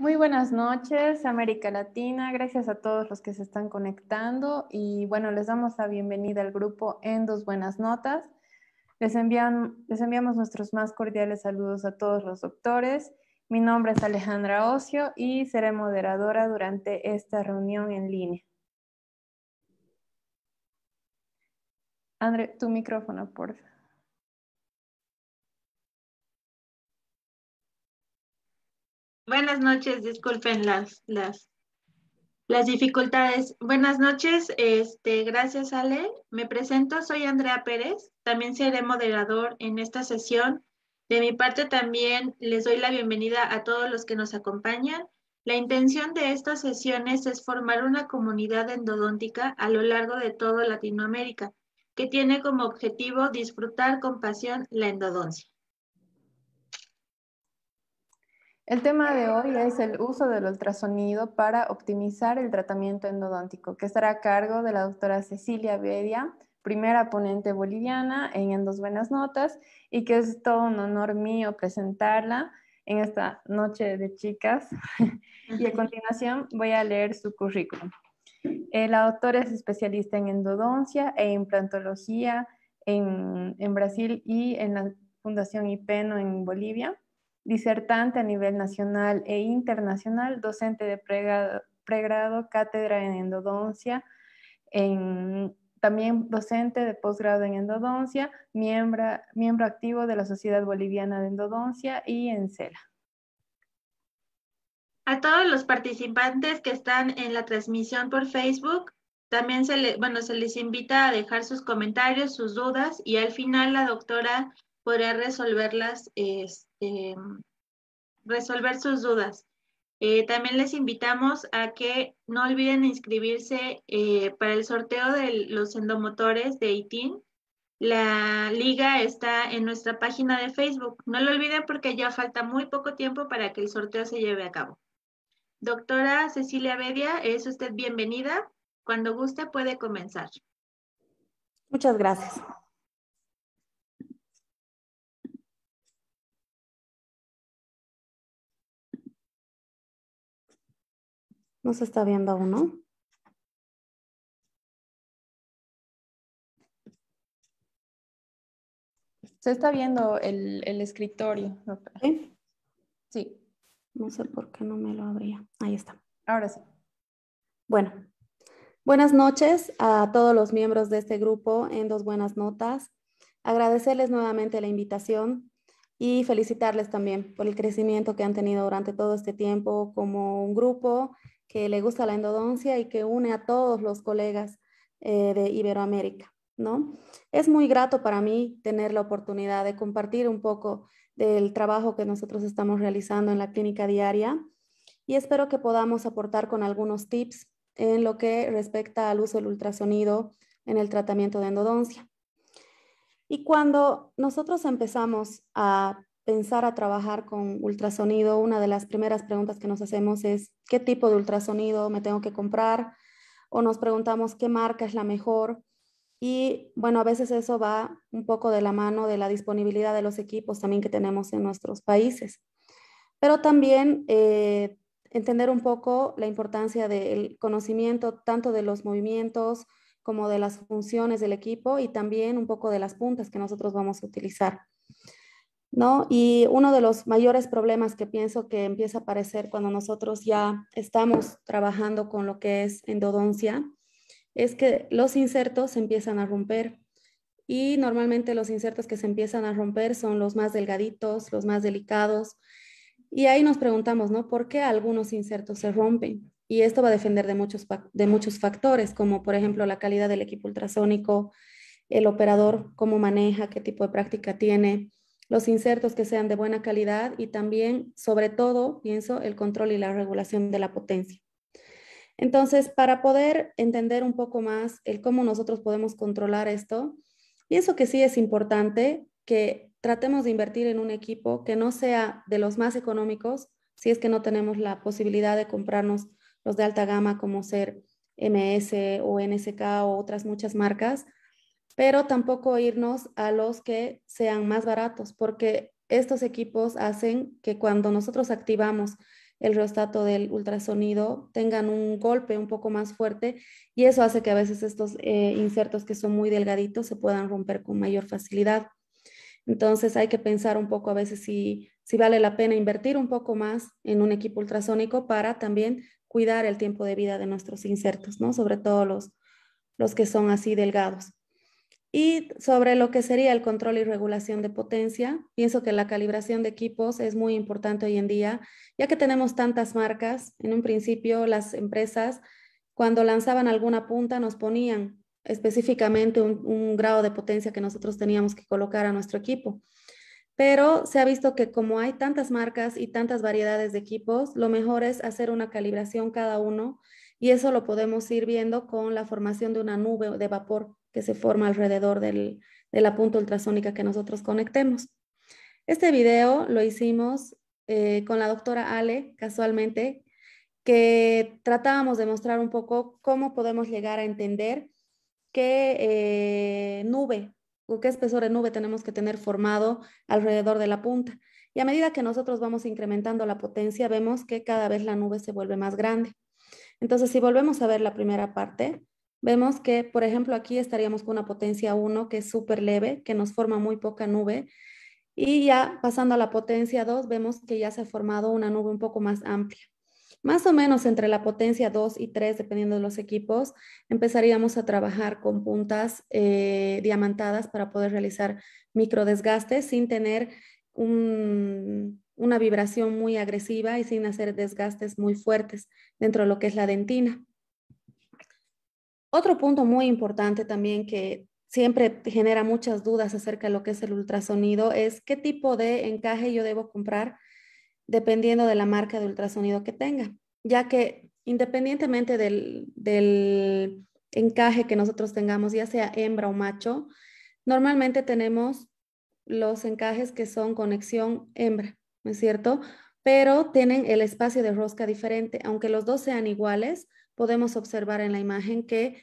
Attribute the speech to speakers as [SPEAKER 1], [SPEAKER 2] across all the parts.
[SPEAKER 1] Muy buenas noches, América Latina. Gracias a todos los que se están conectando y bueno, les damos la bienvenida al grupo en dos buenas notas. Les, enviamos nuestros más cordiales saludos a todos los doctores. Mi nombre es Alejandra Ocio y seré moderadora durante esta reunión en línea. André, tu micrófono, por favor.
[SPEAKER 2] Buenas noches, disculpen las, las, dificultades. Buenas noches, este, gracias Ale. Me presento, soy Andrea Pérez, también seré moderador en esta sesión. De mi parte también les doy la bienvenida a todos los que nos acompañan. La intención de estas sesiones es formar una comunidad endodóntica a lo largo de toda Latinoamérica, que tiene como objetivo disfrutar con pasión la endodoncia.
[SPEAKER 1] El tema de hoy es el uso del ultrasonido para optimizar el tratamiento endodóntico, que estará a cargo de la doctora Cecilia Bedia, primera ponente boliviana en, Endos Buenas Notas, y que es todo un honor mío presentarla en esta noche de chicas. y a continuación voy a leer su currículum. Eh, la doctora es especialista en endodoncia e implantología en, en Brasil y en la Fundación IPENO en Bolivia disertante a nivel nacional e internacional, docente de pregrado, cátedra en endodoncia, en, también docente de posgrado en endodoncia, miembro, miembro activo de la Sociedad Boliviana de Endodoncia y en CELA.
[SPEAKER 2] A todos los participantes que están en la transmisión por Facebook, también se, bueno, se les invita a dejar sus comentarios, sus dudas y al final la doctora podrá resolverlas. Es, este, eh, resolver sus dudas. Eh, también les invitamos a que no olviden inscribirse eh, para el sorteo de los endomotores de ITIN. La liga está en nuestra página de Facebook. No lo olviden porque ya falta muy poco tiempo para que el sorteo se lleve a cabo. Doctora Cecilia Bedia, es usted bienvenida. Cuando guste puede comenzar. Muchas gracias. No se está viendo aún,
[SPEAKER 1] Se está viendo el, escritorio. ¿Sí? sí. No sé por qué no
[SPEAKER 3] me lo abría. Ahí está. Ahora sí. Bueno. Buenas noches a todos los miembros de este grupo en Dos Buenas Notas. Agradecerles nuevamente la invitación y felicitarles también por el crecimiento que han tenido durante todo este tiempo como un grupo que le gusta la endodoncia y que une a todos los colegas eh, de Iberoamérica. ¿no? Es muy grato para mí tener la oportunidad de compartir un poco del trabajo que nosotros estamos realizando en la clínica diaria y espero que podamos aportar con algunos tips en lo que respecta al uso del ultrasonido en el tratamiento de endodoncia. Y cuando nosotros empezamos a a trabajar con ultrasonido, una de las primeras preguntas que nos hacemos es, ¿qué tipo de ultrasonido me tengo que comprar? O nos preguntamos, ¿qué marca es la mejor? Y bueno, a veces eso va un poco de la mano de la disponibilidad de los equipos también que tenemos en nuestros países. Pero también eh, entender un poco la importancia del conocimiento tanto de los movimientos como de las funciones del equipo y también un poco de las puntas que nosotros vamos a utilizar. ¿no? Y uno de los mayores problemas que pienso que empieza a aparecer cuando nosotros ya estamos trabajando con lo que es endodoncia es que los insertos se empiezan a romper. Y normalmente los insertos que se empiezan a romper son los más delgaditos, los más delicados. Y ahí nos preguntamos, ¿no? ¿Por qué algunos insertos se rompen? Y esto va a depender de muchos, de muchos factores, como por ejemplo la calidad del equipo ultrasónico, el operador, cómo maneja, qué tipo de práctica tiene, los insertos que sean de buena calidad y también, sobre todo, pienso, el control y la regulación de la potencia. Entonces, para poder entender un poco más el cómo nosotros podemos controlar esto, pienso que sí es importante que tratemos de invertir en un equipo que no sea de los más económicos, si es que no tenemos la posibilidad de comprarnos los de alta gama como ser MS o NSK o otras muchas marcas, pero tampoco irnos a los que sean más baratos, porque estos equipos hacen que cuando nosotros activamos el reostato del ultrasonido tengan un golpe un poco más fuerte y eso hace que a veces estos eh, insertos que son muy delgaditos se puedan romper con mayor facilidad. Entonces hay que pensar un poco a veces si, vale la pena invertir un poco más en un equipo ultrasónico para también cuidar el tiempo de vida de nuestros insertos, ¿no? sobre todo los que son así delgados. Y sobre lo que sería el control y regulación de potencia, pienso que la calibración de equipos es muy importante hoy en día, ya que tenemos tantas marcas. En un principio, las empresas, cuando lanzaban alguna punta, nos ponían específicamente un, grado de potencia que nosotros teníamos que colocar a nuestro equipo. Pero se ha visto que como hay tantas marcas y tantas variedades de equipos, lo mejor es hacer una calibración cada uno y eso lo podemos ir viendo con la formación de una nube de vapor que se forma alrededor de la punta ultrasónica que nosotros conectemos. Este video lo hicimos eh, con la doctora Ale, casualmente, que tratábamos de mostrar un poco cómo podemos llegar a entender qué eh, nube o qué espesor de nube tenemos que tener formado alrededor de la punta. Y a medida que nosotros vamos incrementando la potencia, vemos que cada vez la nube se vuelve más grande. Entonces, si volvemos a ver la primera parte, Vemos que, por ejemplo, aquí estaríamos con una potencia 1 que es súper leve, que nos forma muy poca nube. Y ya pasando a la potencia 2, vemos que ya se ha formado una nube un poco más amplia. Más o menos entre la potencia 2 y 3, dependiendo de los equipos, empezaríamos a trabajar con puntas eh, diamantadas para poder realizar micro desgastes sin tener una vibración muy agresiva y sin hacer desgastes muy fuertes dentro de lo que es la dentina. Otro punto muy importante también que siempre genera muchas dudas acerca de lo que es el ultrasonido es qué tipo de encaje yo debo comprar dependiendo de la marca de ultrasonido que tenga, ya que independientemente del, encaje que nosotros tengamos, ya sea hembra o macho, normalmente tenemos los encajes que son conexión hembra, ¿no es cierto? Pero tienen el espacio de rosca diferente, aunque los dos sean iguales, podemos observar en la imagen que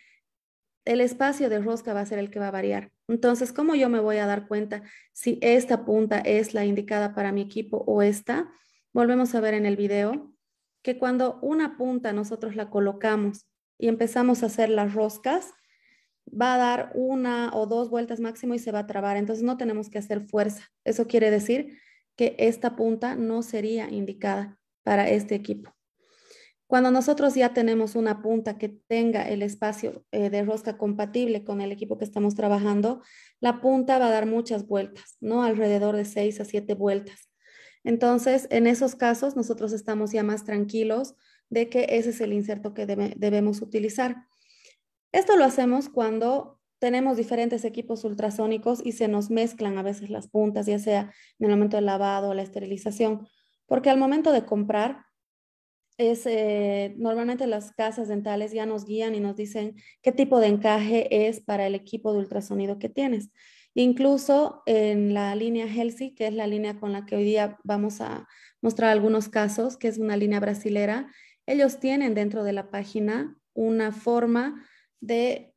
[SPEAKER 3] el espacio de rosca va a ser el que va a variar. Entonces, ¿cómo yo me voy a dar cuenta si esta punta es la indicada para mi equipo o esta? Volvemos a ver en el video que cuando una punta nosotros la colocamos y empezamos a hacer las roscas, va a dar una o dos vueltas máximo y se va a trabar. Entonces no tenemos que hacer fuerza. Eso quiere decir que esta punta no sería indicada para este equipo. Cuando nosotros ya tenemos una punta que tenga el espacio eh, de rosca compatible con el equipo que estamos trabajando, la punta va a dar muchas vueltas, ¿no? Alrededor de seis a siete vueltas. Entonces, en esos casos, nosotros estamos ya más tranquilos de que ese es el inserto que debemos utilizar. Esto lo hacemos cuando tenemos diferentes equipos ultrasónicos y se nos mezclan a veces las puntas, ya sea en el momento del lavado o la esterilización, porque al momento de comprar, es eh, normalmente las casas dentales ya nos guían y nos dicen qué tipo de encaje es para el equipo de ultrasonido que tienes. Incluso en la línea Helsi, que es la línea con la que hoy día vamos a mostrar algunos casos, que es una línea brasilera, ellos tienen dentro de la página una forma de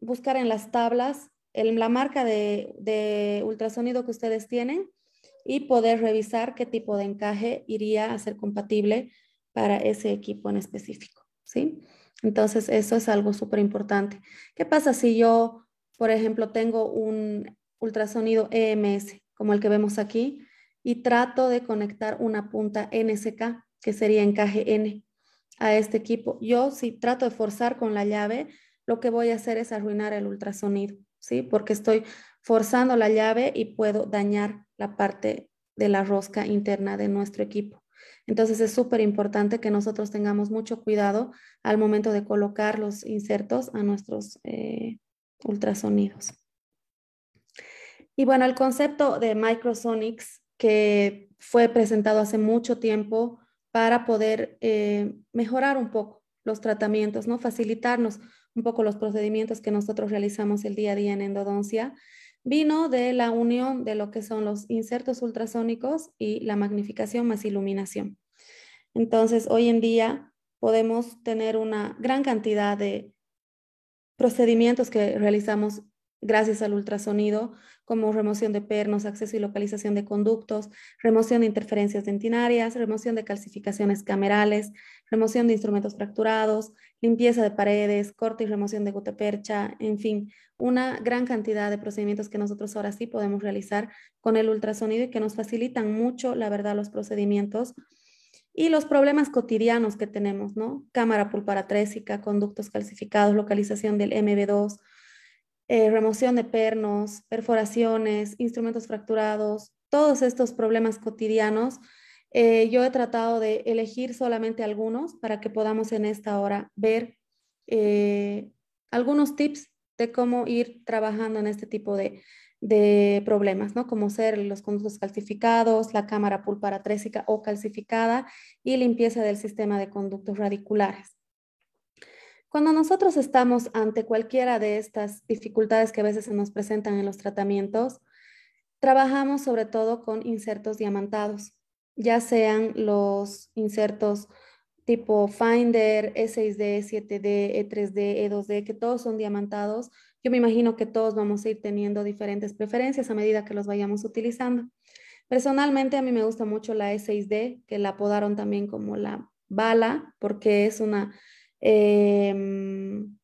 [SPEAKER 3] buscar en las tablas en la marca de, de ultrasonido que ustedes tienen y poder revisar qué tipo de encaje iría a ser compatible para ese equipo en específico, ¿sí? Entonces, eso es algo súper importante. ¿Qué pasa si yo, por ejemplo, tengo un ultrasonido EMS, como el que vemos aquí, y trato de conectar una punta NSK, que sería encaje N, a este equipo? Yo, si trato de forzar con la llave, lo que voy a hacer es arruinar el ultrasonido, ¿sí? Porque estoy forzando la llave y puedo dañar la parte de la rosca interna de nuestro equipo. Entonces es súper importante que nosotros tengamos mucho cuidado al momento de colocar los insertos a nuestros eh, ultrasonidos. Y bueno, el concepto de microsonics que fue presentado hace mucho tiempo para poder eh, mejorar un poco los tratamientos, ¿no? facilitarnos un poco los procedimientos que nosotros realizamos el día a día en endodoncia, vino de la unión de lo que son los insertos ultrasónicos y la magnificación más iluminación. Entonces, hoy en día podemos tener una gran cantidad de procedimientos que realizamos gracias al ultrasonido, como remoción de pernos, acceso y localización de conductos, remoción de interferencias dentinarias, remoción de calcificaciones camerales, remoción de instrumentos fracturados, limpieza de paredes, corte y remoción de gutapercha, en fin, una gran cantidad de procedimientos que nosotros ahora sí podemos realizar con el ultrasonido y que nos facilitan mucho, la verdad, los procedimientos y los problemas cotidianos que tenemos, ¿no? Cámara pulparatrésica, conductos calcificados, localización del MB2, eh, remoción de pernos, perforaciones, instrumentos fracturados, todos estos problemas cotidianos. Eh, yo he tratado de elegir solamente algunos para que podamos en esta hora ver eh, algunos tips de cómo ir trabajando en este tipo de de problemas, ¿no? Como ser los conductos calcificados, la cámara pulpar o calcificada y limpieza del sistema de conductos radiculares. Cuando nosotros estamos ante cualquiera de estas dificultades que a veces se nos presentan en los tratamientos, trabajamos sobre todo con insertos diamantados, ya sean los insertos tipo Finder, E6D, 7D, E3D, E2D, que todos son diamantados, yo me imagino que todos vamos a ir teniendo diferentes preferencias a medida que los vayamos utilizando. Personalmente a mí me gusta mucho la e s 6 d que la apodaron también como la bala, porque es una, em,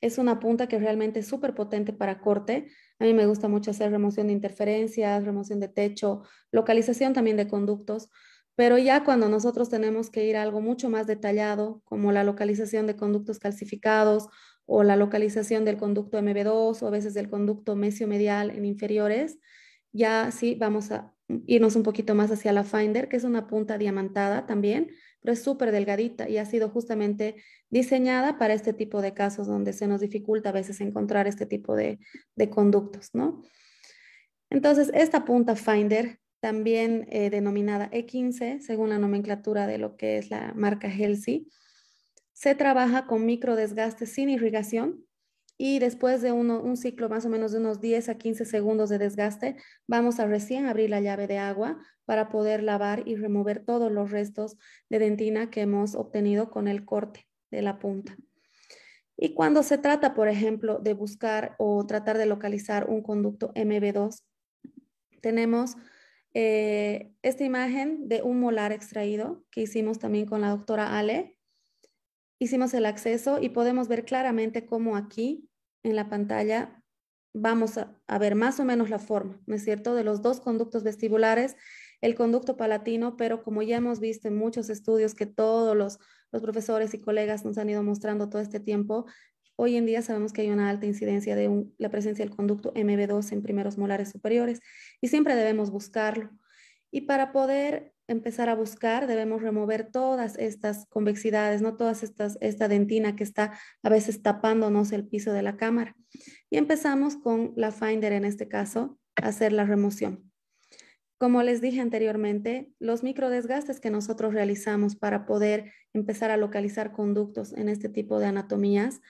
[SPEAKER 3] es una punta que realmente es súper potente para corte. A mí me gusta mucho hacer remoción de interferencias, remoción de techo, localización también de conductos. Pero ya cuando nosotros tenemos que ir a algo mucho más detallado, como la localización de conductos calcificados o la localización del conducto MB2 o a veces del conducto mesio-medial en inferiores, ya sí vamos a irnos un poquito más hacia la Finder, que es una punta diamantada también, pero es súper delgadita y ha sido justamente diseñada para este tipo de casos donde se nos dificulta a veces encontrar este tipo de, conductos, ¿no? Entonces, esta punta Finder, también eh, denominada E15, según la nomenclatura de lo que es la marca Helsi se trabaja con micro desgaste sin irrigación y después de un ciclo más o menos de unos 10 a 15 segundos de desgaste, vamos a recién abrir la llave de agua para poder lavar y remover todos los restos de dentina que hemos obtenido con el corte de la punta. Y cuando se trata, por ejemplo, de buscar o tratar de localizar un conducto MB2, tenemos eh, esta imagen de un molar extraído que hicimos también con la doctora Ale Hicimos el acceso y podemos ver claramente cómo aquí en la pantalla vamos a, ver más o menos la forma, ¿no es cierto?, de los dos conductos vestibulares, el conducto palatino, pero como ya hemos visto en muchos estudios que todos los, profesores y colegas nos han ido mostrando todo este tiempo, Hoy en día sabemos que hay una alta incidencia de la presencia del conducto MB2 en primeros molares superiores y siempre debemos buscarlo. Y para poder empezar a buscar, debemos remover todas estas convexidades, no todas estas, esta dentina que está a veces tapándonos el piso de la cámara. Y empezamos con la Finder en este caso, hacer la remoción. Como les dije anteriormente, los microdesgastes que nosotros realizamos para poder empezar a localizar conductos en este tipo de anatomías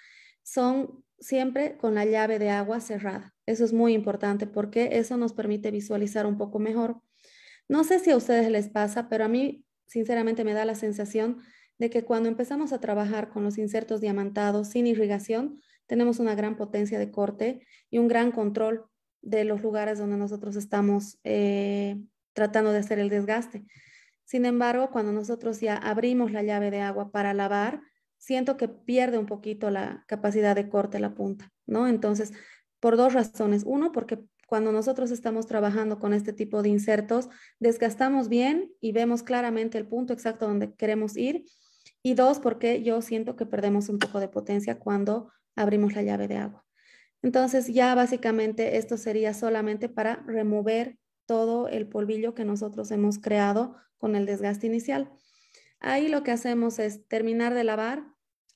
[SPEAKER 3] son siempre con la llave de agua cerrada. Eso es muy importante porque eso nos permite visualizar un poco mejor no sé si a ustedes les pasa, pero a mí sinceramente me da la sensación de que cuando empezamos a trabajar con los insertos diamantados sin irrigación, tenemos una gran potencia de corte y un gran control de los lugares donde nosotros estamos eh, tratando de hacer el desgaste. Sin embargo, cuando nosotros ya abrimos la llave de agua para lavar, siento que pierde un poquito la capacidad de corte la punta, ¿no? Entonces, por dos razones. Uno, porque cuando nosotros estamos trabajando con este tipo de insertos, desgastamos bien y vemos claramente el punto exacto donde queremos ir. Y dos, porque yo siento que perdemos un poco de potencia cuando abrimos la llave de agua. Entonces ya básicamente esto sería solamente para remover todo el polvillo que nosotros hemos creado con el desgaste inicial. Ahí lo que hacemos es terminar de lavar,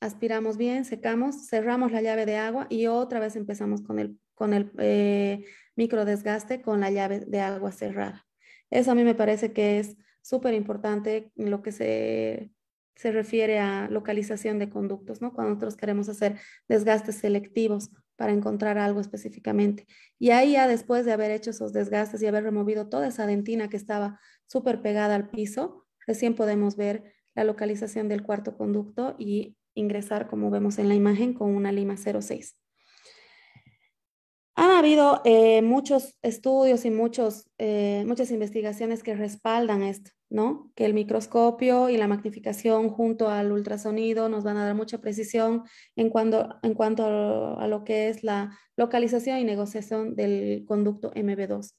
[SPEAKER 3] aspiramos bien, secamos, cerramos la llave de agua y otra vez empezamos con el con el eh, micro desgaste con la llave de agua cerrada. Eso a mí me parece que es súper importante en lo que se, se refiere a localización de conductos, ¿no? Cuando nosotros queremos hacer desgastes selectivos para encontrar algo específicamente. Y ahí ya después de haber hecho esos desgastes y haber removido toda esa dentina que estaba súper pegada al piso, recién podemos ver la localización del cuarto conducto y ingresar, como vemos en la imagen, con una lima 06 habido eh, muchos estudios y muchos, eh, muchas investigaciones que respaldan esto, ¿no? Que el microscopio y la magnificación junto al ultrasonido nos van a dar mucha precisión en, cuando, en cuanto a lo, a lo que es la localización y negociación del conducto MB2.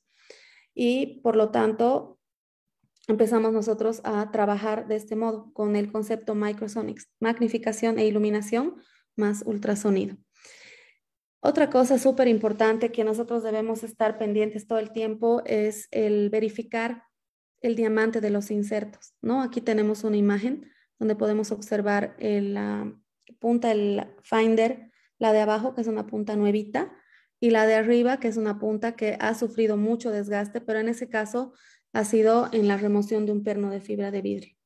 [SPEAKER 3] Y por lo tanto, empezamos nosotros a trabajar de este modo con el concepto microsonics, magnificación e iluminación más ultrasonido. Otra cosa súper importante que nosotros debemos estar pendientes todo el tiempo es el verificar el diamante de los insertos, ¿no? Aquí tenemos una imagen donde podemos observar la punta, el finder, la de abajo que es una punta nuevita y la de arriba que es una punta que ha sufrido mucho desgaste, pero en ese caso ha sido en la remoción de un perno de fibra de vidrio.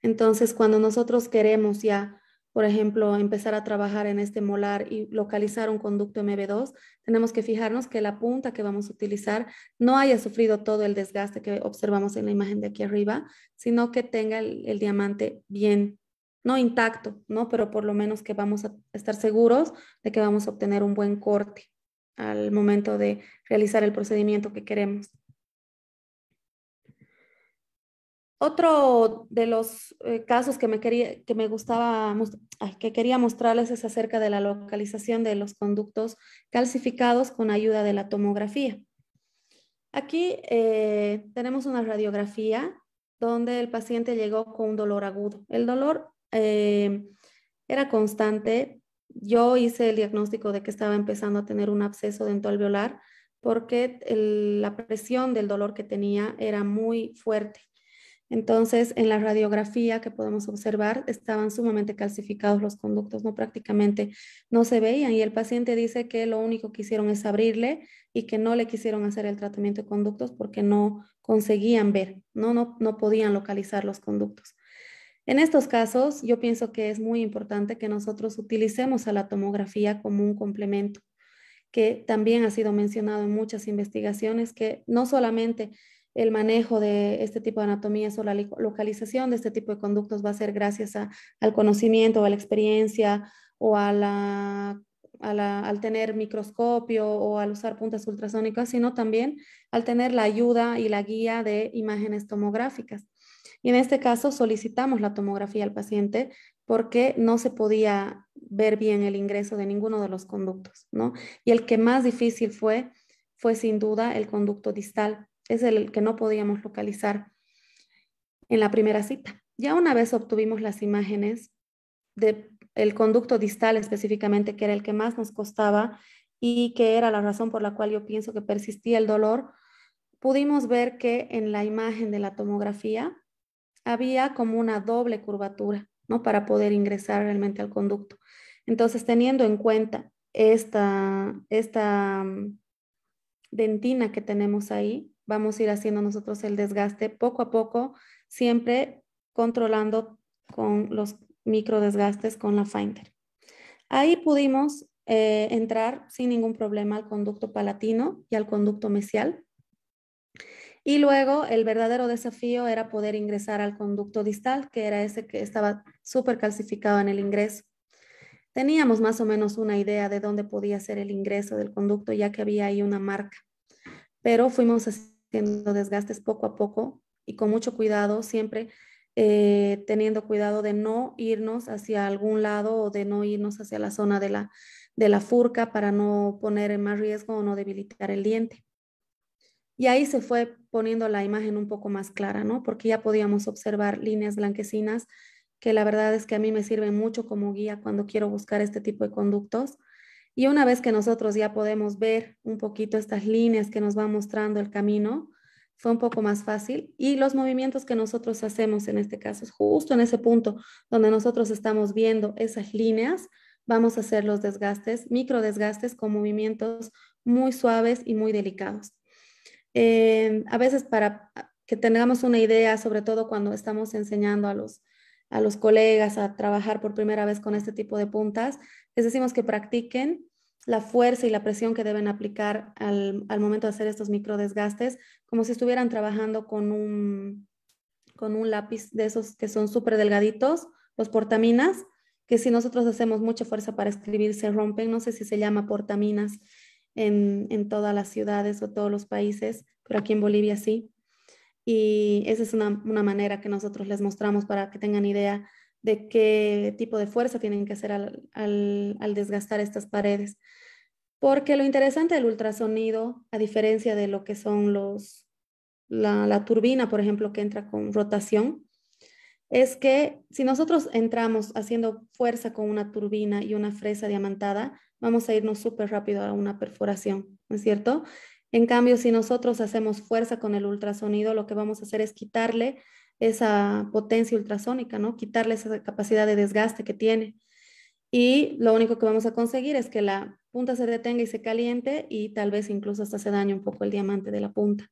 [SPEAKER 3] Entonces, cuando nosotros queremos ya por ejemplo, empezar a trabajar en este molar y localizar un conducto MB2, tenemos que fijarnos que la punta que vamos a utilizar no haya sufrido todo el desgaste que observamos en la imagen de aquí arriba, sino que tenga el, diamante bien, no intacto, ¿no? pero por lo menos que vamos a estar seguros de que vamos a obtener un buen corte al momento de realizar el procedimiento que queremos. Otro de los eh, casos que me, quería, que me gustaba, que quería mostrarles es acerca de la localización de los conductos calcificados con ayuda de la tomografía.
[SPEAKER 2] Aquí eh,
[SPEAKER 3] tenemos una radiografía donde el paciente llegó con un dolor agudo. El dolor eh, era constante. Yo hice el diagnóstico de que estaba empezando a tener un absceso alveolar porque la presión del dolor que tenía era muy fuerte. Entonces, en la radiografía que podemos observar, estaban sumamente calcificados los conductos, no prácticamente no se veían y el paciente dice que lo único que hicieron es abrirle y que no le quisieron hacer el tratamiento de conductos porque no conseguían ver, no, no podían localizar los conductos. En estos casos, yo pienso que es muy importante que nosotros utilicemos a la tomografía como un complemento, que también ha sido mencionado en muchas investigaciones, que no solamente el manejo de este tipo de anatomías o la localización de este tipo de conductos va a ser gracias al conocimiento, o a la experiencia o la, al tener microscopio o al usar puntas ultrasónicas, sino también al tener la ayuda y la guía de imágenes tomográficas. Y en este caso solicitamos la tomografía al paciente porque no se podía ver bien el ingreso de ninguno de los conductos, ¿no? Y el que más difícil fue, fue sin duda el conducto distal, es el que no podíamos localizar en la primera cita. Ya una vez obtuvimos las imágenes del conducto distal específicamente, que era el que más nos costaba y que era la razón por la cual yo pienso que persistía el dolor, pudimos ver que en la imagen de la tomografía había como una doble curvatura, ¿no? Para poder ingresar realmente al conducto. Entonces, teniendo en cuenta esta, esta mm, dentina que tenemos ahí, vamos a ir haciendo nosotros el desgaste poco a poco, siempre controlando con los microdesgastes con la Finder. Ahí pudimos eh, entrar sin ningún problema al conducto palatino y al conducto mesial. Y luego el verdadero desafío era poder ingresar al conducto distal, que era ese que estaba súper calcificado en el ingreso. Teníamos más o menos una idea de dónde podía ser el ingreso del conducto, ya que había ahí una marca, pero fuimos que desgastes poco a poco y con mucho cuidado, siempre eh, teniendo cuidado de no irnos hacia algún lado o de no irnos hacia la zona de la, de la furca para no poner en más riesgo o no debilitar el diente. Y ahí se fue poniendo la imagen un poco más clara, ¿no? Porque ya podíamos observar líneas blanquecinas que la verdad es que a mí me sirven mucho como guía cuando quiero buscar este tipo de conductos. Y una vez que nosotros ya podemos ver un poquito estas líneas que nos va mostrando el camino, fue un poco más fácil. Y los movimientos que nosotros hacemos en este caso, justo en ese punto donde nosotros estamos viendo esas líneas, vamos a hacer los desgastes, micro desgastes con movimientos muy suaves y muy delicados. Eh, a veces para que tengamos una idea, sobre todo cuando estamos enseñando a los colegas a trabajar por primera vez con este tipo de puntas, les decimos que practiquen la fuerza y la presión que deben aplicar al, momento de hacer estos micro desgastes, como si estuvieran trabajando con un, con un lápiz de esos que son súper delgaditos, los portaminas, que si nosotros hacemos mucha fuerza para escribir se rompen, no sé si se llama portaminas en, todas las ciudades o todos los países, pero aquí en Bolivia sí. Y esa es una, una manera que nosotros les mostramos para que tengan idea de qué tipo de fuerza tienen que hacer al, desgastar estas paredes. Porque lo interesante del ultrasonido, a diferencia de lo que son los, la, la turbina, por ejemplo, que entra con rotación, es que si nosotros entramos haciendo fuerza con una turbina y una fresa diamantada, vamos a irnos súper rápido a una perforación, ¿no es cierto? En cambio, si nosotros hacemos fuerza con el ultrasonido, lo que vamos a hacer es quitarle esa potencia ultrasónica, ¿no? Quitarle esa capacidad de desgaste que tiene. Y lo único que vamos a conseguir es que la punta se detenga y se caliente y tal vez incluso hasta se dañe un poco el diamante de la punta.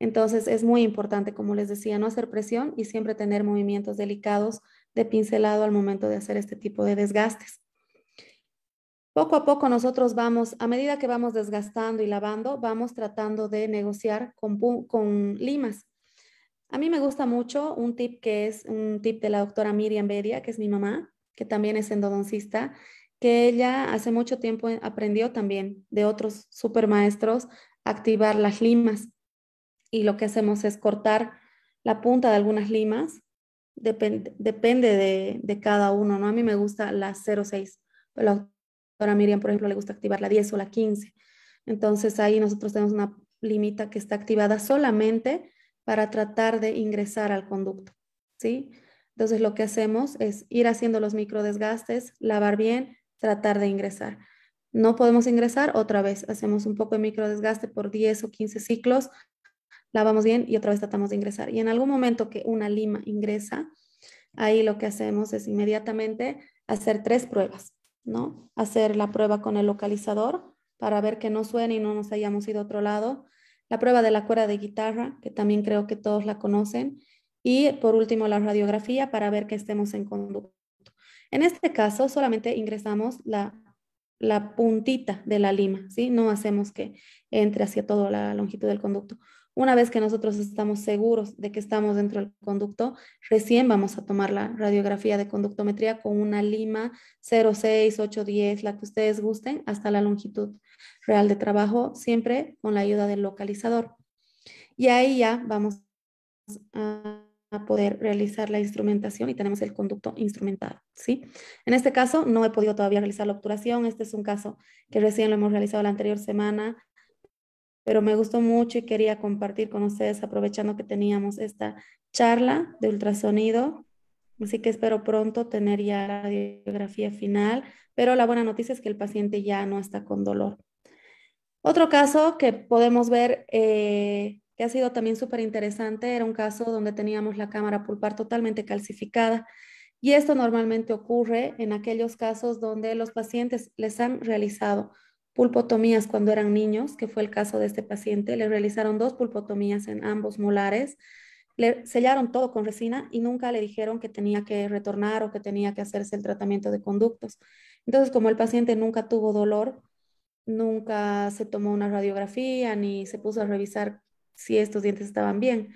[SPEAKER 3] Entonces es muy importante, como les decía, no hacer presión y siempre tener movimientos delicados de pincelado al momento de hacer este tipo de desgastes. Poco a poco nosotros vamos, a medida que vamos desgastando y lavando, vamos tratando de negociar con, con limas. A mí me gusta mucho un tip que es un tip de la doctora Miriam Beria, que es mi mamá, que también es endodoncista, que ella hace mucho tiempo aprendió también de otros supermaestros activar las limas. Y lo que hacemos es cortar la punta de algunas limas, depende de, cada uno, ¿no? A mí me gusta la 06, pero la doctora Miriam, por ejemplo, le gusta activar la 10 o la 15. Entonces ahí nosotros tenemos una limita que está activada solamente para tratar de ingresar al conducto, ¿sí? Entonces lo que hacemos es ir haciendo los microdesgastes, lavar bien, tratar de ingresar. No podemos ingresar, otra vez hacemos un poco de microdesgaste por 10 o 15 ciclos, lavamos bien y otra vez tratamos de ingresar. Y en algún momento que una lima ingresa, ahí lo que hacemos es inmediatamente hacer tres pruebas, ¿no? Hacer la prueba con el localizador para ver que no suene y no nos hayamos ido a otro lado, la prueba de la cuerda de guitarra, que también creo que todos la conocen, y por último la radiografía para ver que estemos en conducto. En este caso solamente ingresamos la, puntita de la lima, ¿sí? no hacemos que entre hacia toda la longitud del conducto. Una vez que nosotros estamos seguros de que estamos dentro del conducto, recién vamos a tomar la radiografía de conductometría con una lima 06, 8, 10, la que ustedes gusten, hasta la longitud real de trabajo, siempre con la ayuda del localizador. Y ahí ya vamos a poder realizar la instrumentación y tenemos el conducto instrumentado, ¿sí? En este caso no he podido todavía realizar la obturación, este es un caso que recién lo hemos realizado la anterior semana pero me gustó mucho y quería compartir con ustedes aprovechando que teníamos esta charla de ultrasonido. Así que espero pronto tener ya la radiografía final, pero la buena noticia es que el paciente ya no está con dolor. Otro caso que podemos ver eh, que ha sido también súper interesante era un caso donde teníamos la cámara pulpar totalmente calcificada. Y esto normalmente ocurre en aquellos casos donde los pacientes les han realizado pulpotomías cuando eran niños, que fue el caso de este paciente. Le realizaron dos pulpotomías en ambos molares, le sellaron todo con resina y nunca le dijeron que tenía que retornar o que tenía que hacerse el tratamiento de conductos. Entonces, como el paciente nunca tuvo dolor, nunca se tomó una radiografía ni se puso a revisar si estos dientes estaban bien.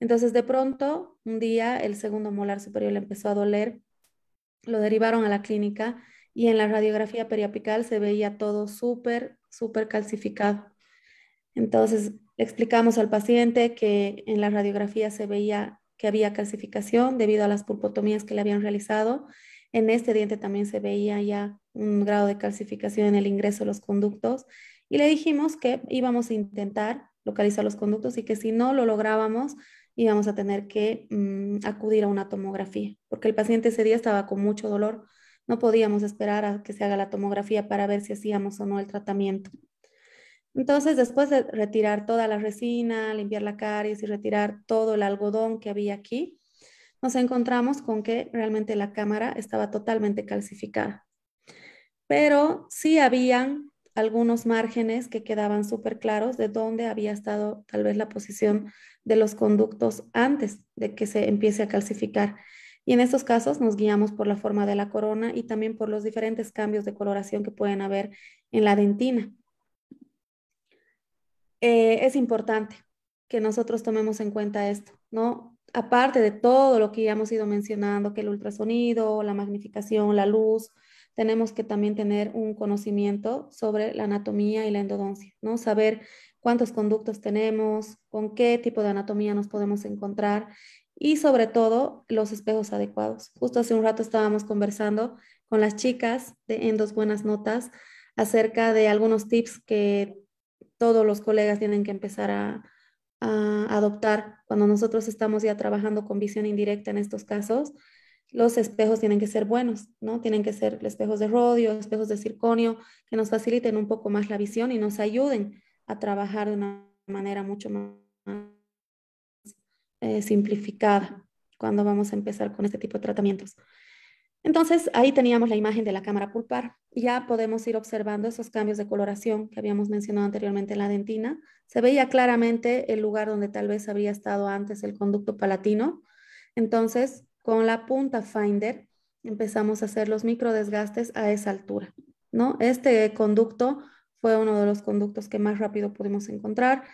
[SPEAKER 3] Entonces, de pronto, un día el segundo molar superior le empezó a doler, lo derivaron a la clínica y en la radiografía periapical se veía todo súper, súper calcificado. Entonces explicamos al paciente que en la radiografía se veía que había calcificación debido a las pulpotomías que le habían realizado. En este diente también se veía ya un grado de calcificación en el ingreso de los conductos y le dijimos que íbamos a intentar localizar los conductos y que si no lo lográbamos íbamos a tener que mm, acudir a una tomografía porque el paciente ese día estaba con mucho dolor no podíamos esperar a que se haga la tomografía para ver si hacíamos o no el tratamiento. Entonces, después de retirar toda la resina, limpiar la caries y retirar todo el algodón que había aquí, nos encontramos con que realmente la cámara estaba totalmente calcificada. Pero sí habían algunos márgenes que quedaban súper claros de dónde había estado tal vez la posición de los conductos antes de que se empiece a calcificar. Y en estos casos nos guiamos por la forma de la corona y también por los diferentes cambios de coloración que pueden haber en la dentina. Eh, es importante que nosotros tomemos en cuenta esto, ¿no? Aparte de todo lo que ya hemos ido mencionando, que el ultrasonido, la magnificación, la luz, tenemos que también tener un conocimiento sobre la anatomía y la endodoncia, ¿no? Saber cuántos conductos tenemos, con qué tipo de anatomía nos podemos encontrar y sobre todo los espejos adecuados. Justo hace un rato estábamos conversando con las chicas de En Dos Buenas Notas acerca de algunos tips que todos los colegas tienen que empezar a, adoptar cuando nosotros estamos ya trabajando con visión indirecta en estos casos. Los espejos tienen que ser buenos, ¿no? Tienen que ser espejos de rodio, espejos de circonio, que nos faciliten un poco más la visión y nos ayuden a trabajar de una manera mucho más eh, simplificada cuando vamos a empezar con este tipo de tratamientos. Entonces, ahí teníamos la imagen de la cámara pulpar. Ya podemos ir observando esos cambios de coloración que habíamos mencionado anteriormente en la dentina. Se veía claramente el lugar donde tal vez habría estado antes el conducto palatino. Entonces, con la punta finder empezamos a hacer los micro desgastes a esa altura, ¿no? Este conducto fue uno de los conductos que más rápido pudimos encontrar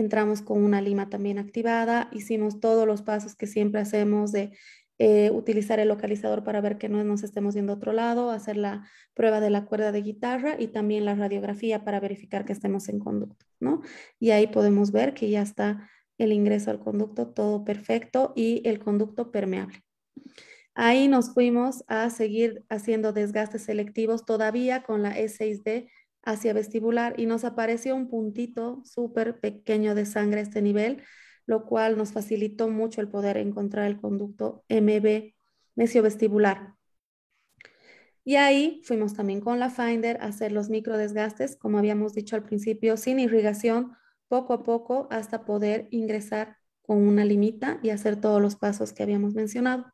[SPEAKER 3] entramos con una lima también activada, hicimos todos los pasos que siempre hacemos de eh, utilizar el localizador para ver que no nos estemos yendo a otro lado, hacer la prueba de la cuerda de guitarra y también la radiografía para verificar que estemos en conducto, ¿no? Y ahí podemos ver que ya está el ingreso al conducto todo perfecto y el conducto permeable. Ahí nos fuimos a seguir haciendo desgastes selectivos todavía con la E6D hacia vestibular y nos apareció un puntito súper pequeño de sangre a este nivel, lo cual nos facilitó mucho el poder encontrar el conducto
[SPEAKER 2] MB
[SPEAKER 3] vestibular. Y ahí fuimos también con la Finder a hacer los micro desgastes, como habíamos dicho al principio, sin irrigación, poco a poco hasta poder ingresar con una limita y hacer todos los pasos que habíamos mencionado.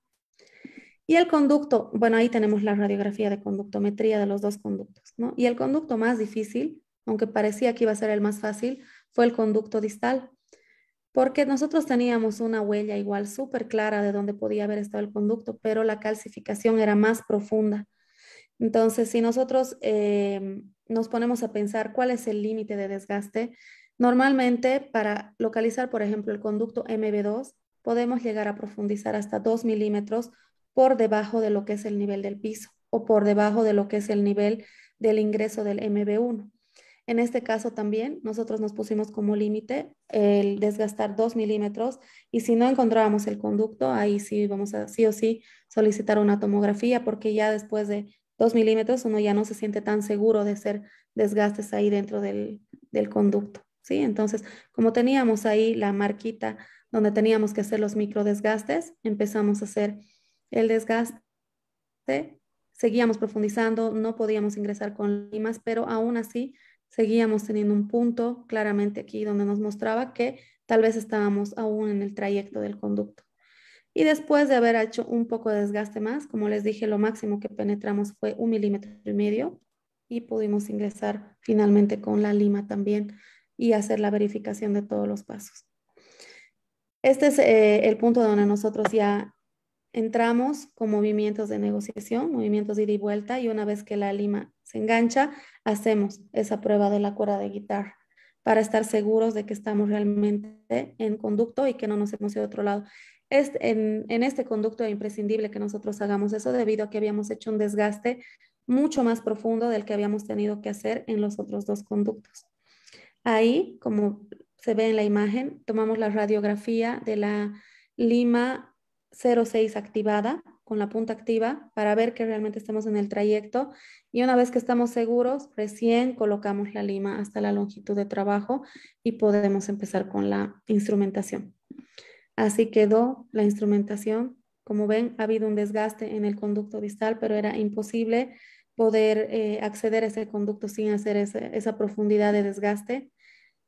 [SPEAKER 3] Y el conducto, bueno, ahí tenemos la radiografía de conductometría de los dos conductos, ¿no? Y el conducto más difícil, aunque parecía que iba a ser el más fácil, fue el conducto distal, porque nosotros teníamos una huella igual súper clara de dónde podía haber estado el conducto, pero la calcificación era más profunda. Entonces, si nosotros eh, nos ponemos a pensar cuál es el límite de desgaste, normalmente para localizar, por ejemplo, el conducto MB2, podemos llegar a profundizar hasta 2 milímetros por debajo de lo que es el nivel del piso o por debajo de lo que es el nivel del ingreso del MB1. En este caso también nosotros nos pusimos como límite el desgastar 2 milímetros y si no encontrábamos el conducto, ahí sí vamos a sí o sí solicitar una tomografía porque ya después de 2 milímetros uno ya no se siente tan seguro de hacer desgastes ahí dentro del, del conducto. ¿sí? Entonces, como teníamos ahí la marquita donde teníamos que hacer los microdesgastes, empezamos a hacer el desgaste, seguíamos profundizando, no podíamos ingresar con limas, pero aún así seguíamos teniendo un punto claramente aquí donde nos mostraba que tal vez estábamos aún en el trayecto del conducto. Y después de haber hecho un poco de desgaste más, como les dije, lo máximo que penetramos fue un milímetro y medio y pudimos ingresar finalmente con la lima también y hacer la verificación de todos los pasos. Este es eh, el punto donde nosotros ya entramos con movimientos de negociación, movimientos de ida y vuelta, y una vez que la lima se engancha, hacemos esa prueba de la cuerda de guitarra para estar seguros de que estamos realmente en conducto y que no nos hemos ido a otro lado. es este, en, en, este conducto es imprescindible que nosotros hagamos eso debido a que habíamos hecho un desgaste mucho más profundo del que habíamos tenido que hacer en los otros dos conductos. Ahí, como se ve en la imagen, tomamos la radiografía de la lima 06 activada, con la punta activa, para ver que realmente estamos en el trayecto. Y una vez que estamos seguros, recién colocamos la lima hasta la longitud de trabajo y podemos empezar con la instrumentación. Así quedó la instrumentación. Como ven, ha habido un desgaste en el conducto distal, pero era imposible poder eh, acceder a ese conducto sin hacer esa, esa profundidad de desgaste.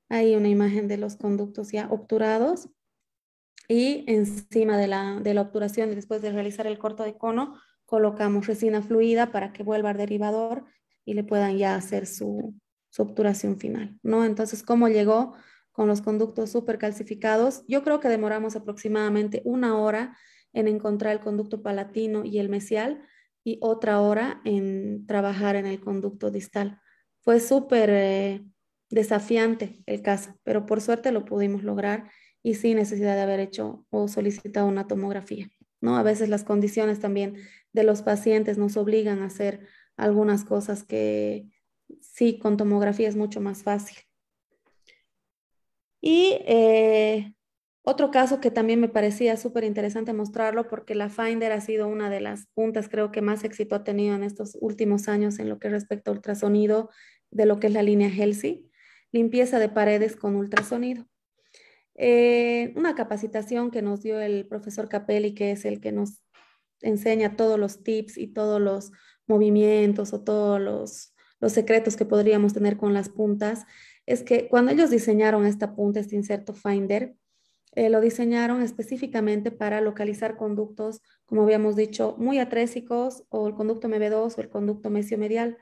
[SPEAKER 3] Hay una imagen de los conductos ya obturados y encima de la, de la obturación, después de realizar el corto de cono, colocamos resina fluida para que vuelva al derivador y le puedan ya hacer su, obturación final, ¿no? Entonces, ¿cómo llegó con los conductos calcificados Yo creo que demoramos aproximadamente una hora en encontrar el conducto palatino y el mesial y otra hora en trabajar en el conducto distal. Fue súper eh, desafiante el caso, pero por suerte lo pudimos lograr y sin necesidad de haber hecho o solicitado una tomografía. ¿no? A veces las condiciones también de los pacientes nos obligan a hacer algunas cosas que sí, con tomografía es mucho más fácil. Y eh, otro caso que también me parecía súper interesante mostrarlo porque la Finder ha sido una de las puntas creo que más éxito ha tenido en estos últimos años en lo que respecta a ultrasonido de lo que es la línea Helsi, limpieza de paredes con ultrasonido. Eh, una capacitación que nos dio el profesor Capelli, que es el que nos enseña todos los tips y todos los movimientos o todos los, secretos que podríamos tener con las puntas, es que cuando ellos diseñaron esta punta, este inserto Finder, eh, lo diseñaron específicamente para localizar conductos, como habíamos dicho, muy atrésicos o el conducto MB2 o el conducto mesio medial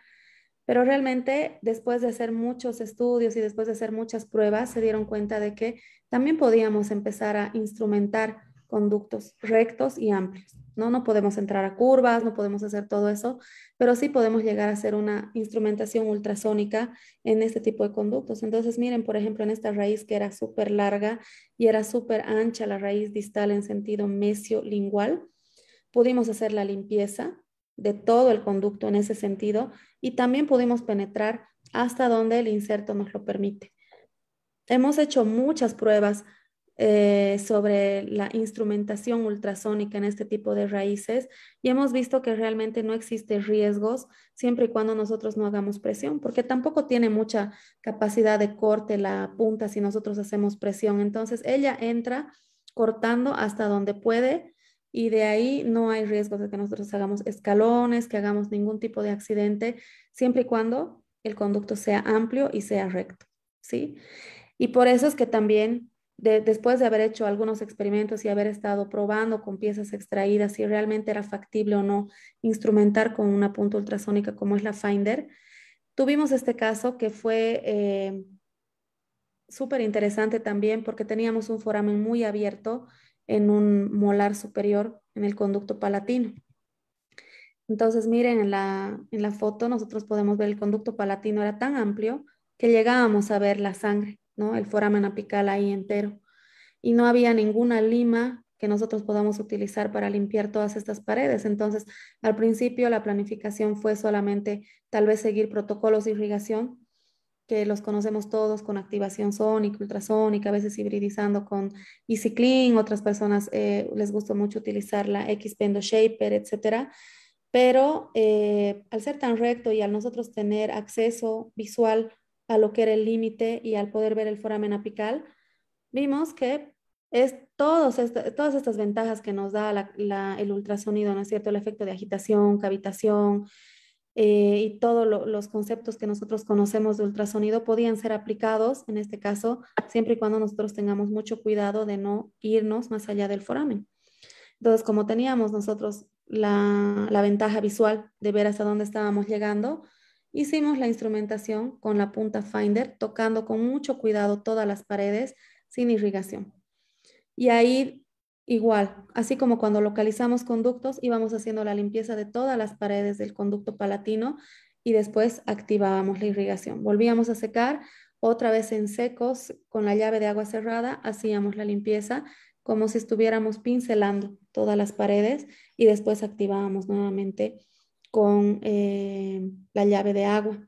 [SPEAKER 3] pero realmente después de hacer muchos estudios y después de hacer muchas pruebas, se dieron cuenta de que también podíamos empezar a instrumentar conductos rectos y amplios. No, no podemos entrar a curvas, no podemos hacer todo eso, pero sí podemos llegar a hacer una instrumentación ultrasónica en este tipo de conductos. Entonces, miren, por ejemplo, en esta raíz que era súper larga y era súper ancha la raíz distal en sentido mesio lingual pudimos hacer la limpieza de todo el conducto en ese sentido y también pudimos penetrar hasta donde el inserto nos lo permite. Hemos hecho muchas pruebas eh, sobre la instrumentación ultrasónica en este tipo de raíces y hemos visto que realmente no existe riesgos siempre y cuando nosotros no hagamos presión, porque tampoco tiene mucha capacidad de corte la punta si nosotros hacemos presión. Entonces ella entra cortando hasta donde puede y de ahí no hay riesgo de que nosotros hagamos escalones, que hagamos ningún tipo de accidente, siempre y cuando el conducto sea amplio y sea recto, ¿sí? Y por eso es que también, después de haber hecho algunos experimentos y haber estado probando con piezas extraídas si realmente era factible o no instrumentar con una punta ultrasónica como es la Finder, tuvimos este caso que fue... Eh, súper interesante también porque teníamos un foramen muy abierto en un molar superior en el conducto palatino. Entonces, miren, en la, foto nosotros podemos ver el conducto palatino era tan amplio que llegábamos a ver la sangre, ¿no? El foramen apical ahí entero. Y no había ninguna lima que nosotros podamos utilizar para limpiar todas estas paredes. Entonces, al principio la planificación fue solamente tal vez seguir protocolos de irrigación que los conocemos todos con activación sónica, ultrasónica, a veces hibridizando con Easy otras personas eh, les gusta mucho utilizar la x Shaper, etc. Pero eh, al ser tan recto y al nosotros tener acceso visual a lo que era el límite y al poder ver el foramen apical, vimos que es todos todas estas ventajas que nos da el ultrasonido, ¿no es cierto? El efecto de agitación, cavitación, eh, y todos los conceptos que nosotros conocemos de ultrasonido podían ser aplicados en este caso, siempre y cuando nosotros tengamos mucho cuidado de no irnos más allá del foramen. Entonces, como teníamos nosotros la ventaja visual de ver hasta dónde estábamos llegando, hicimos la instrumentación con la punta Finder, tocando con mucho cuidado todas las paredes sin irrigación. Y ahí Igual, así como cuando localizamos conductos íbamos haciendo la limpieza de todas las paredes del conducto palatino y después activábamos la irrigación. Volvíamos a secar otra vez en secos con la llave de agua cerrada, hacíamos la limpieza como si estuviéramos pincelando todas las paredes y después activábamos nuevamente con eh, la llave de agua.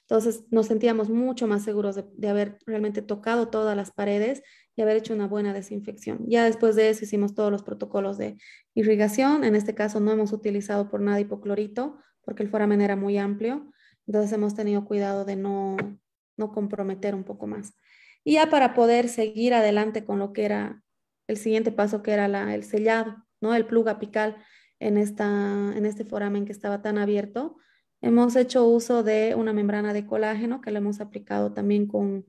[SPEAKER 3] Entonces nos sentíamos mucho más seguros de haber realmente tocado todas las paredes y haber hecho una buena desinfección. Ya después de eso hicimos todos los protocolos de irrigación. En este caso no hemos utilizado por nada hipoclorito porque el foramen era muy amplio. Entonces hemos tenido cuidado de no, no comprometer un poco más. Y ya para poder seguir adelante con lo que era el siguiente paso, que era el sellado, ¿no? el plug apical en, esta, en este foramen que estaba tan abierto, hemos hecho uso de una membrana de colágeno que lo hemos aplicado también con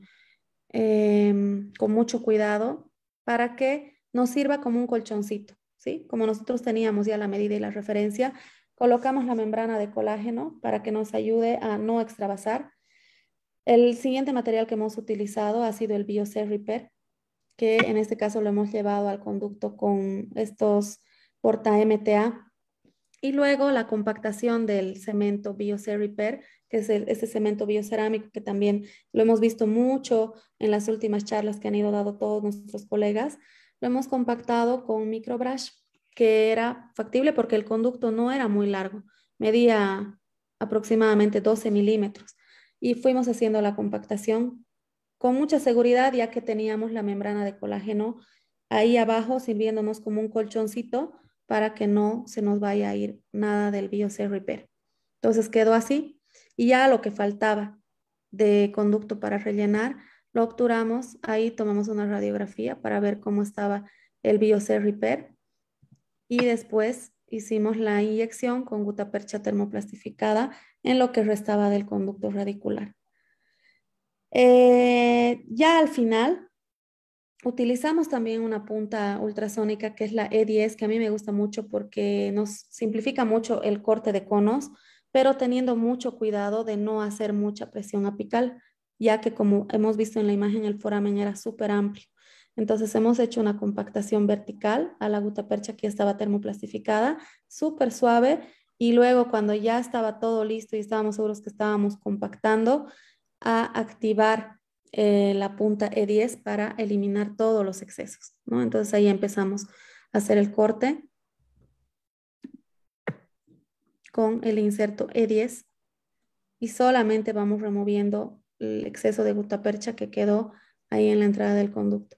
[SPEAKER 3] Em, con mucho cuidado para que nos sirva como un colchoncito, ¿sí? Como nosotros teníamos ya la medida y la referencia, colocamos la membrana de colágeno para que nos ayude a no extravasar. El siguiente material que hemos utilizado ha sido el BioCell Repair, que en este caso lo hemos llevado al conducto con estos porta MTA. Y luego la compactación del cemento BioCell Repair que es ese cemento biocerámico que también lo hemos visto mucho en las últimas charlas que han ido dado todos nuestros colegas, lo hemos compactado con microbrush, que era factible porque el conducto no era muy largo, medía aproximadamente 12 milímetros y fuimos haciendo la compactación con mucha seguridad ya que teníamos la membrana de colágeno ahí abajo sirviéndonos como un colchoncito para que no se nos vaya a ir nada del BioC Repair. Entonces quedó así y ya lo que faltaba de conducto para rellenar, lo obturamos, ahí tomamos una radiografía para ver cómo estaba el BioC Repair y después hicimos la inyección con gutapercha termoplastificada en lo que restaba del conducto radicular. Eh, ya al final, utilizamos también una punta ultrasónica que es la E10, que a mí me gusta mucho porque nos simplifica mucho el corte de conos pero teniendo mucho cuidado de no hacer mucha presión apical, ya que como hemos visto en la imagen, el foramen era súper amplio. Entonces hemos hecho una compactación vertical a la percha, que estaba termoplastificada, súper suave, y luego cuando ya estaba todo listo y estábamos seguros que estábamos compactando, a activar eh, la punta E10 para eliminar todos los excesos. Entonces ahí empezamos a hacer el corte con el inserto E10 y solamente vamos removiendo el exceso de gutapercha que quedó ahí en la entrada del conducto.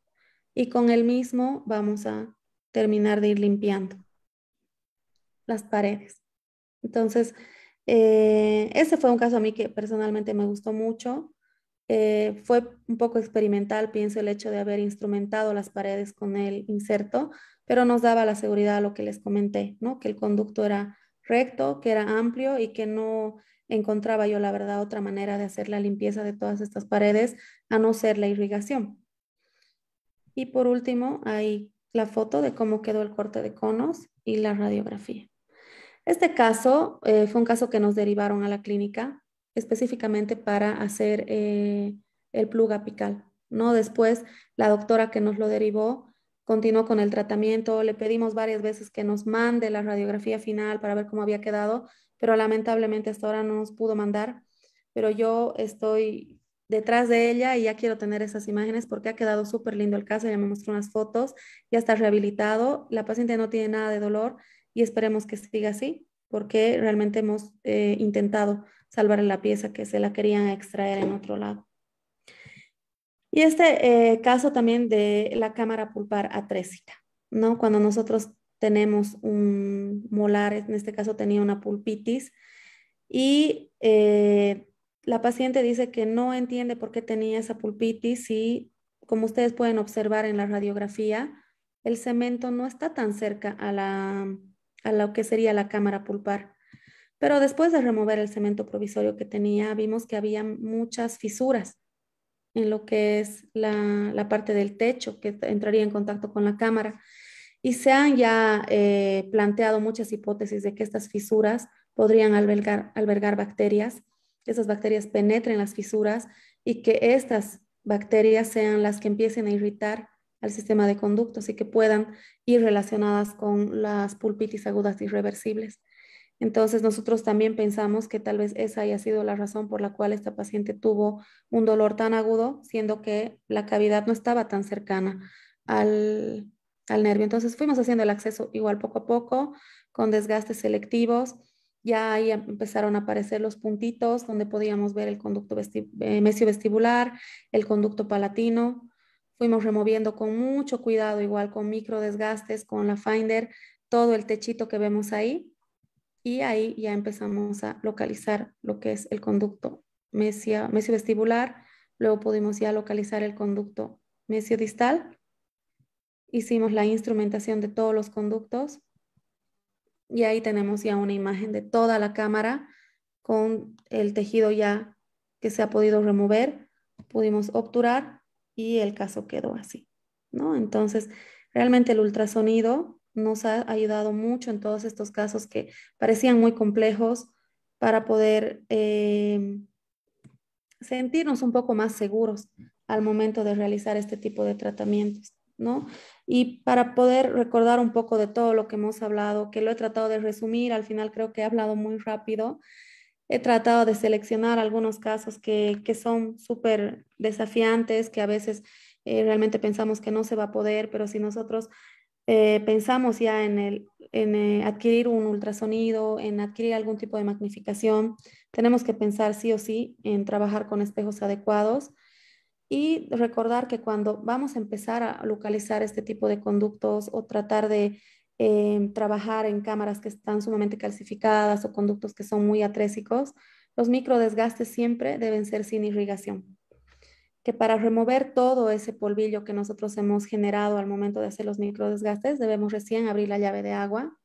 [SPEAKER 3] Y con el mismo vamos a terminar de ir limpiando las paredes. Entonces, eh, ese fue un caso a mí que personalmente me gustó mucho. Eh, fue un poco experimental, pienso, el hecho de haber instrumentado las paredes con el inserto, pero nos daba la seguridad a lo que les comenté, ¿no? que el conducto era recto, que era amplio y que no encontraba yo, la verdad, otra manera de hacer la limpieza de todas estas paredes a no ser la irrigación. Y por último, hay la foto de cómo quedó el corte de conos y la radiografía. Este caso eh, fue un caso que nos derivaron a la clínica específicamente para hacer eh, el plug apical. ¿no? Después, la doctora que nos lo derivó continuó con el tratamiento, le pedimos varias veces que nos mande la radiografía final para ver cómo había quedado, pero lamentablemente hasta ahora no nos pudo mandar, pero yo estoy detrás de ella y ya quiero tener esas imágenes porque ha quedado súper lindo el caso, ya me mostró unas fotos, ya está rehabilitado, la paciente no tiene nada de dolor y esperemos que siga así porque realmente hemos eh, intentado salvar la pieza que se la querían extraer en otro lado. Y este eh, caso también de la cámara pulpar atrésica. ¿no? Cuando nosotros tenemos un molar, en este caso tenía una pulpitis, y eh, la paciente dice que no entiende por qué tenía esa pulpitis y como ustedes pueden observar en la radiografía, el cemento no está tan cerca a lo que sería la cámara pulpar. Pero después de remover el cemento provisorio que tenía, vimos que había muchas fisuras en lo que es la, parte del techo que entraría en contacto con la cámara. Y se han ya eh, planteado muchas hipótesis de que estas fisuras podrían albergar, albergar bacterias, que esas bacterias penetren las fisuras y que estas bacterias sean las que empiecen a irritar al sistema de conductos y que puedan ir relacionadas con las pulpitis agudas irreversibles. Entonces nosotros también pensamos que tal vez esa haya sido la razón por la cual esta paciente tuvo un dolor tan agudo, siendo que la cavidad no estaba tan cercana al, nervio. Entonces fuimos haciendo el acceso igual poco a poco, con desgastes selectivos. Ya ahí empezaron a aparecer los puntitos donde podíamos ver el conducto eh, mesio vestibular, el conducto palatino. Fuimos removiendo con mucho cuidado, igual con microdesgastes con la Finder, todo el techito que vemos ahí y ahí ya empezamos a localizar lo que es el conducto mesio vestibular. luego pudimos ya localizar el conducto mesio distal. hicimos la instrumentación de todos los conductos y ahí tenemos ya una imagen de toda la cámara con el tejido ya que se ha podido remover, pudimos obturar y el caso quedó así, ¿no? Entonces, realmente el ultrasonido nos ha ayudado mucho en todos estos casos que parecían muy complejos para poder eh, sentirnos un poco más seguros al momento de realizar este tipo de tratamientos, ¿no? Y para poder recordar un poco de todo lo que hemos hablado, que lo he tratado de resumir, al final creo que he hablado muy rápido, he tratado de seleccionar algunos casos que, son súper desafiantes, que a veces eh, realmente pensamos que no se va a poder, pero si nosotros eh, pensamos ya en, eh, adquirir un ultrasonido, en adquirir algún tipo de magnificación, tenemos que pensar sí o sí en trabajar con espejos adecuados y recordar que cuando vamos a empezar a localizar este tipo de conductos o tratar de eh, trabajar en cámaras que están sumamente calcificadas o conductos que son muy atrésicos, los microdesgastes siempre deben ser sin irrigación que para remover todo ese polvillo que nosotros hemos generado al momento de hacer los microdesgastes, debemos recién abrir la llave de agua,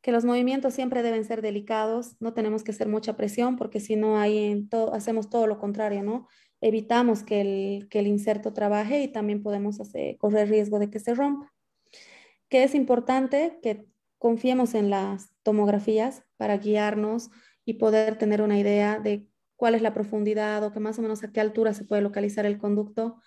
[SPEAKER 3] que los movimientos siempre deben ser delicados, no tenemos que hacer mucha presión porque si no hay hacemos todo lo contrario, ¿no? Evitamos que el, que el inserto trabaje y también podemos hacer, correr riesgo de que se rompa. Que es importante que confiemos en las tomografías para guiarnos y poder tener una idea de cuál es la profundidad o que más o menos a qué altura se puede localizar el conducto.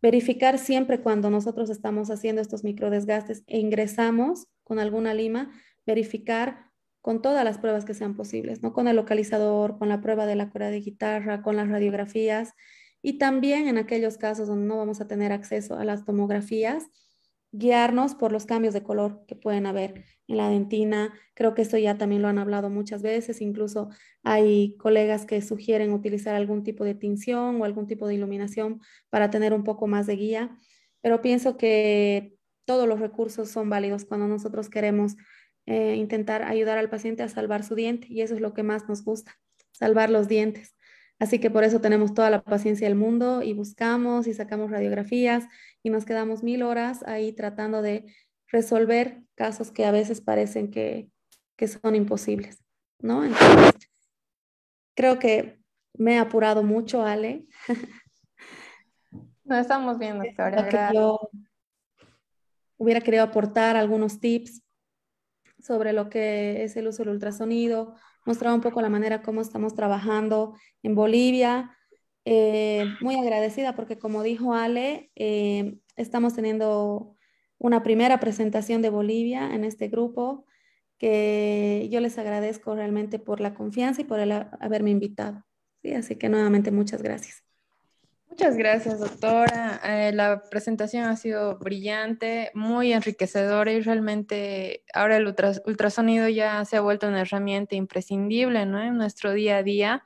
[SPEAKER 3] Verificar siempre cuando nosotros estamos haciendo estos microdesgastes e ingresamos con alguna lima, verificar con todas las pruebas que sean posibles, ¿no? con el localizador, con la prueba de la cuerda de guitarra, con las radiografías y también en aquellos casos donde no vamos a tener acceso a las tomografías, guiarnos por los cambios de color que pueden haber en la dentina. Creo que esto ya también lo han hablado muchas veces, incluso hay colegas que sugieren utilizar algún tipo de tinción o algún tipo de iluminación para tener un poco más de guía, pero pienso que todos los recursos son válidos cuando nosotros queremos eh, intentar ayudar al paciente a salvar su diente y eso es lo que más nos gusta, salvar los dientes. Así que por eso tenemos toda la paciencia del mundo y buscamos y sacamos radiografías y nos quedamos mil horas ahí tratando de resolver casos que a veces parecen que, son imposibles, ¿no? creo que me he apurado mucho, Ale. No estamos viendo. doctora. yo hubiera querido aportar algunos tips sobre lo que es el uso del ultrasonido, Mostrar un poco la manera como estamos trabajando en Bolivia. Eh, muy agradecida porque como dijo Ale, eh, estamos teniendo una primera presentación de Bolivia en este grupo que yo les agradezco realmente por la confianza y por haberme invitado. ¿sí? Así que nuevamente muchas gracias.
[SPEAKER 1] Muchas gracias, doctora. Eh, la presentación ha sido brillante, muy enriquecedora y realmente ahora el ultrasonido ya se ha vuelto una herramienta imprescindible en nuestro día a día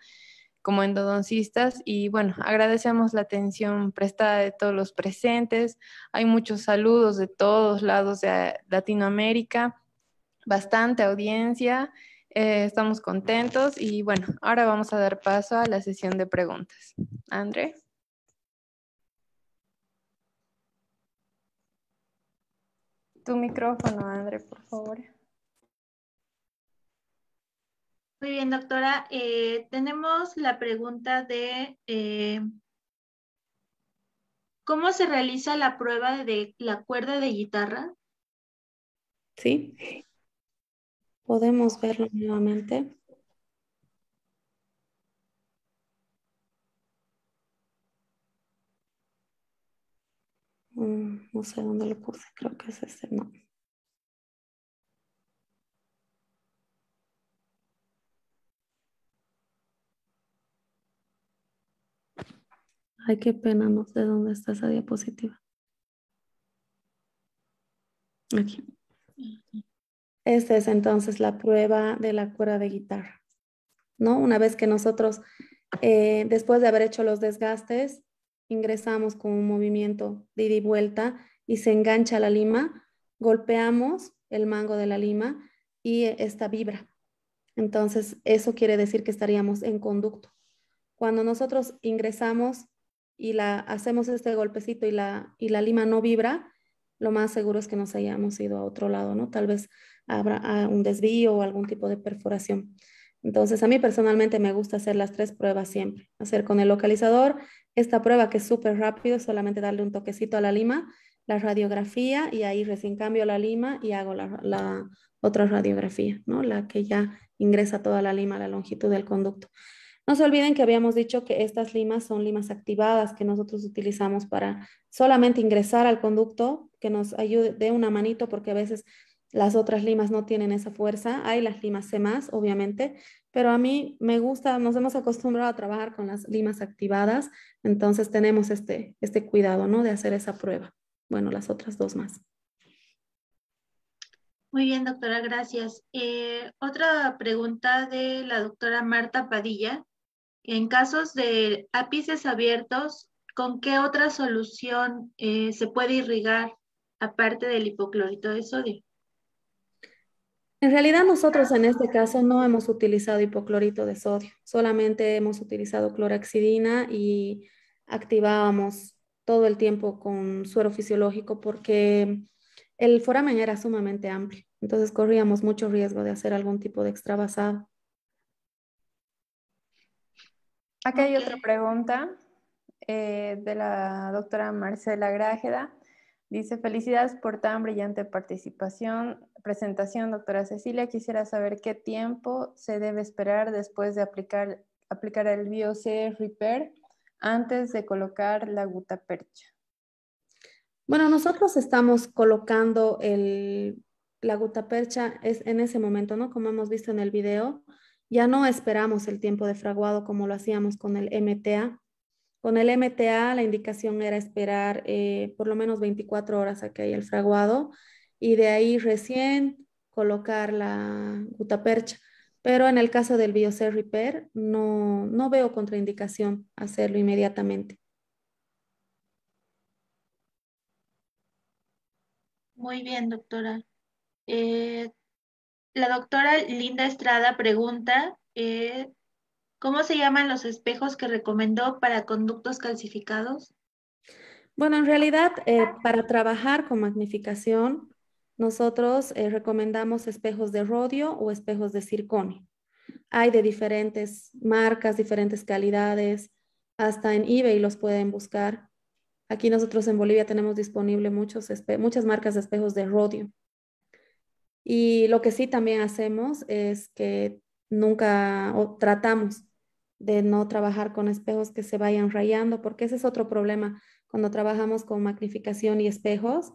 [SPEAKER 1] como endodoncistas y bueno, agradecemos la atención prestada de todos los presentes. Hay muchos saludos de todos lados de Latinoamérica, bastante audiencia, eh, estamos contentos y bueno, ahora vamos a dar paso a la sesión de preguntas. André. tu micrófono, André, por favor.
[SPEAKER 2] Muy bien, doctora. Eh, tenemos la pregunta de eh, cómo se realiza la prueba de, de la cuerda de guitarra.
[SPEAKER 3] Sí. Podemos verlo nuevamente.
[SPEAKER 2] Mm, no sé dónde lo puse, creo que es este, no. Ay,
[SPEAKER 3] qué pena, no sé dónde está esa diapositiva. Aquí. Esta es entonces la prueba de la cuerda de guitarra, ¿no? Una vez que nosotros, eh, después de haber hecho los desgastes, ingresamos con un movimiento de ida y vuelta y se engancha la lima, golpeamos el mango de la lima y esta vibra. Entonces, eso quiere decir que estaríamos en conducto. Cuando nosotros ingresamos y la hacemos este golpecito y la, y la lima no vibra, lo más seguro es que nos hayamos ido a otro lado, ¿no? Tal vez habrá ah, un desvío o algún tipo de perforación. Entonces, a mí personalmente me gusta hacer las tres pruebas siempre. Hacer con el localizador esta prueba que es súper rápido, solamente darle un toquecito a la lima, la radiografía y ahí recién cambio la lima y hago la, otra radiografía, ¿no? La que ya ingresa toda la lima a la longitud del conducto. No se olviden que habíamos dicho que estas limas son limas activadas que nosotros utilizamos para solamente ingresar al conducto, que nos ayude de una manito, porque a veces las otras limas no tienen esa fuerza, hay las limas C obviamente, pero a mí me gusta, nos hemos acostumbrado a trabajar con las limas activadas, entonces tenemos este, este cuidado ¿no? de hacer esa prueba. Bueno, las otras dos más.
[SPEAKER 2] Muy bien, doctora, gracias. Eh, otra pregunta de la doctora Marta Padilla. En casos de ápices abiertos, ¿con qué otra solución eh, se puede irrigar aparte del hipoclorito de sodio?
[SPEAKER 3] En realidad nosotros en este caso no hemos utilizado hipoclorito de sodio, solamente hemos utilizado cloraxidina y activábamos todo el tiempo con suero fisiológico porque el foramen era sumamente amplio, entonces corríamos mucho riesgo de hacer algún tipo de extravasado.
[SPEAKER 1] Aquí hay otra pregunta eh, de la doctora Marcela Grájeda. Dice, felicidades por tan brillante participación, presentación, doctora Cecilia. Quisiera saber qué tiempo se debe esperar después de aplicar, aplicar el BioC Repair antes de colocar la gutapercha.
[SPEAKER 3] Bueno, nosotros estamos colocando el, la gutapercha es en ese momento, ¿no? Como hemos visto en el video, ya no esperamos el tiempo de fraguado como lo hacíamos con el MTA, con el MTA la indicación era esperar eh, por lo menos 24 horas a que haya el fraguado y de ahí recién colocar la gutapercha. Pero en el caso del BioCell Repair no, veo contraindicación hacerlo inmediatamente.
[SPEAKER 2] Muy bien, doctora. Eh, la doctora Linda Estrada pregunta eh, ¿Cómo se llaman los espejos que recomendó para conductos calcificados?
[SPEAKER 3] Bueno, en realidad, eh, para
[SPEAKER 2] trabajar
[SPEAKER 3] con magnificación, nosotros eh, recomendamos espejos de rodio o espejos de circonio. Hay de diferentes marcas, diferentes calidades, hasta en eBay los pueden buscar. Aquí nosotros en Bolivia tenemos disponible muchos muchas marcas de espejos de rodio. Y lo que sí también hacemos es que nunca tratamos de no trabajar con espejos que se vayan rayando, porque ese es otro problema cuando trabajamos con magnificación y espejos.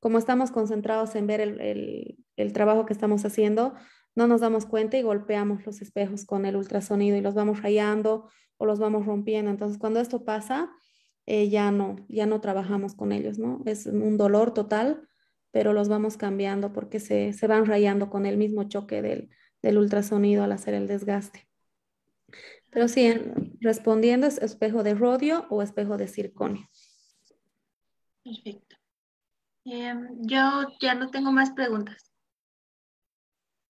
[SPEAKER 3] Como estamos concentrados en ver el, trabajo que estamos haciendo, no nos damos cuenta y golpeamos los espejos con el ultrasonido y los vamos rayando o los vamos rompiendo. Entonces, cuando esto pasa, eh, ya no, ya no trabajamos con ellos, ¿no? Es un dolor total, pero los vamos cambiando porque se, van rayando con el mismo choque del, del ultrasonido al hacer el desgaste. Pero sí, respondiendo es espejo de rodio o espejo de circonio.
[SPEAKER 1] Perfecto. Em, yo ya no tengo más preguntas.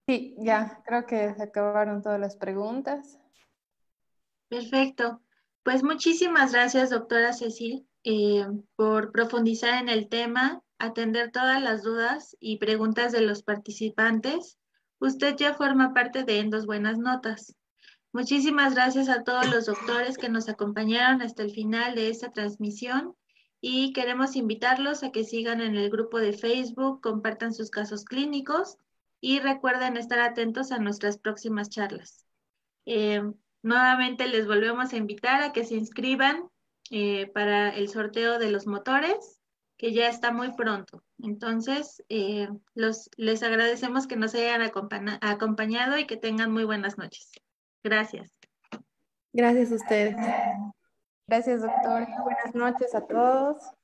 [SPEAKER 1] Sí, ya, creo que se acabaron todas las preguntas. Perfecto. Pues muchísimas gracias, doctora
[SPEAKER 2] Cecil, em, por profundizar en el tema, atender todas las dudas y preguntas de los participantes. Usted ya forma parte de En Dos Buenas Notas. Muchísimas gracias a todos los doctores que nos acompañaron hasta el final de esta transmisión y queremos invitarlos a que sigan en el grupo de Facebook, compartan sus casos clínicos y recuerden estar atentos a nuestras próximas charlas. Eh, nuevamente les volvemos a invitar a que se inscriban eh, para el sorteo de los motores, que ya está muy pronto. Entonces, eh, los, les agradecemos que nos hayan acompañado y que tengan muy buenas noches. Gracias.
[SPEAKER 1] Gracias a ustedes. Gracias, doctor. Buenas
[SPEAKER 2] noches a todos.